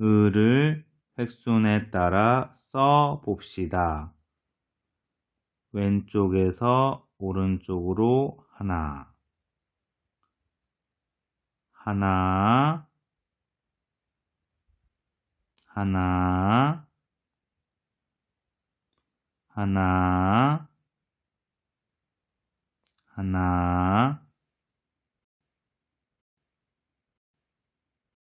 을을 획순에 따라 써 봅시다. 왼쪽에서 오른쪽으로 하나, 하나, 하나, 하나, 하나,